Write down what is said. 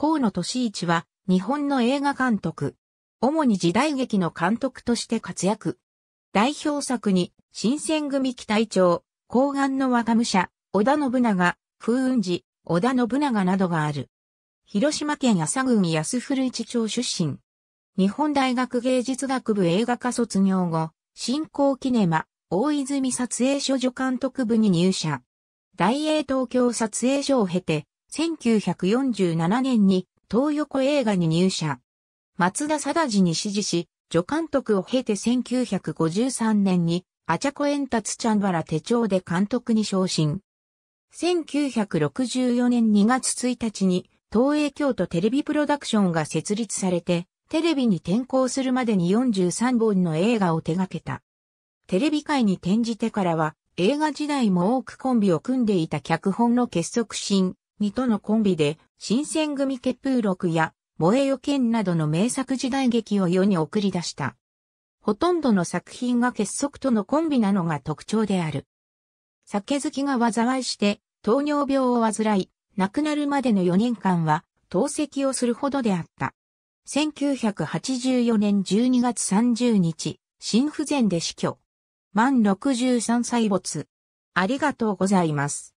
河野俊一は日本の映画監督。主に時代劇の監督として活躍。代表作に、新選組期隊長、高岸の若武者、織田信長、風雲寺、織田信長などがある。広島県朝組郡安古市町出身。日本大学芸術学部映画科卒業後、新興キネマ、大泉撮影所助監督部に入社。大英東京撮影所を経て、1947年に東横映画に入社。松田貞治に指示し、助監督を経て1953年に、アチャコエンタツチャンバラ手帳で監督に昇進。1964年2月1日に、東映京都テレビプロダクションが設立されて、テレビに転校するまでに43本の映画を手掛けた。テレビ界に転じてからは、映画時代も多くコンビを組んでいた脚本の結束心、2とのコンビで、新選組ー風録や、萌えよ剣などの名作時代劇を世に送り出した。ほとんどの作品が結束とのコンビなのが特徴である。酒好きが災いして、糖尿病を患い、亡くなるまでの4年間は、透析をするほどであった。1984年12月30日、心不全で死去。満63歳没。ありがとうございます。